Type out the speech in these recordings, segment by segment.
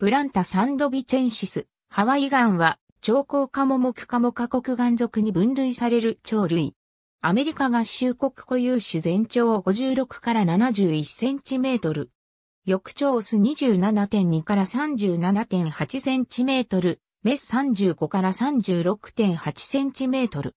ブランタ・サンドビチェンシス、ハワイガンは、長江科目科目科国岩属に分類される鳥類。アメリカ合衆国固有種全長56から71センチメートル。翼長数27.2から37.8センチメートル。メス35から36.8センチメートル。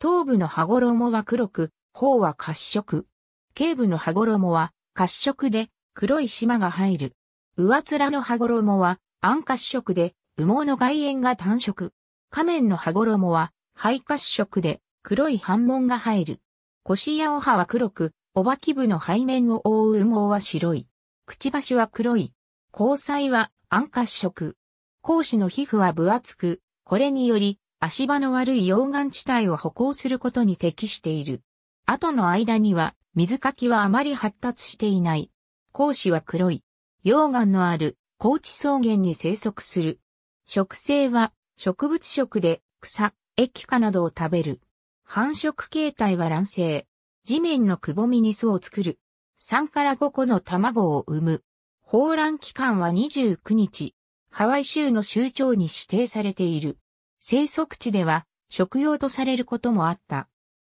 頭部の羽衣は黒く、頬は褐色。頸部の羽衣は褐色で黒い縞が入る。上面の羽衣は暗褐色で、羽毛の外縁が単色。仮面の羽衣は灰褐色で、黒い斑紋が入る。腰やお歯は黒く、おばき部の背面を覆う羽毛は白い。くちばしは黒い。交際は暗褐色。講師の皮膚は分厚く、これにより足場の悪い溶岩地帯を歩行することに適している。後の間には水かきはあまり発達していない。講師は黒い。溶岩のある高地草原に生息する。植生は植物食で草、液化などを食べる。繁殖形態は卵生。地面のくぼみに巣を作る。3から5個の卵を産む。放卵期間は29日。ハワイ州の州長に指定されている。生息地では食用とされることもあった。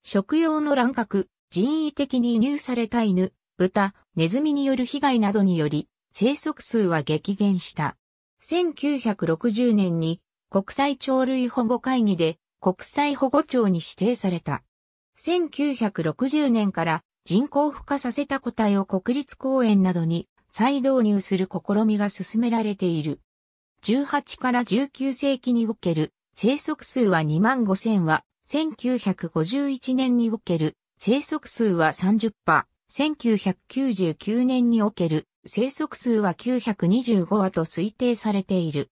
食用の卵殻、人為的に輸入された犬、豚、ネズミによる被害などにより、生息数は激減した。1960年に国際鳥類保護会議で国際保護庁に指定された。1960年から人口付加させた個体を国立公園などに再導入する試みが進められている。18から19世紀における生息数は2万5000は、1951年における生息数は30%、1999年における生息数は925羽と推定されている。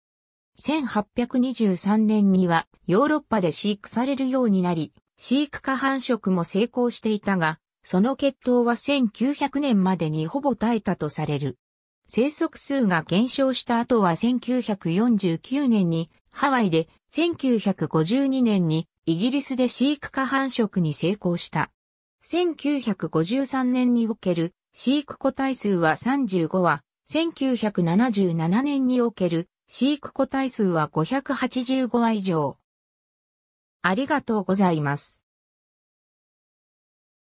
1823年にはヨーロッパで飼育されるようになり、飼育下繁殖も成功していたが、その血統は1900年までにほぼ絶えたとされる。生息数が減少した後は1949年にハワイで、1952年にイギリスで飼育下繁殖に成功した。1953年における飼育個体数は35は、1977年における飼育個体数は585話以上。ありがとうございます。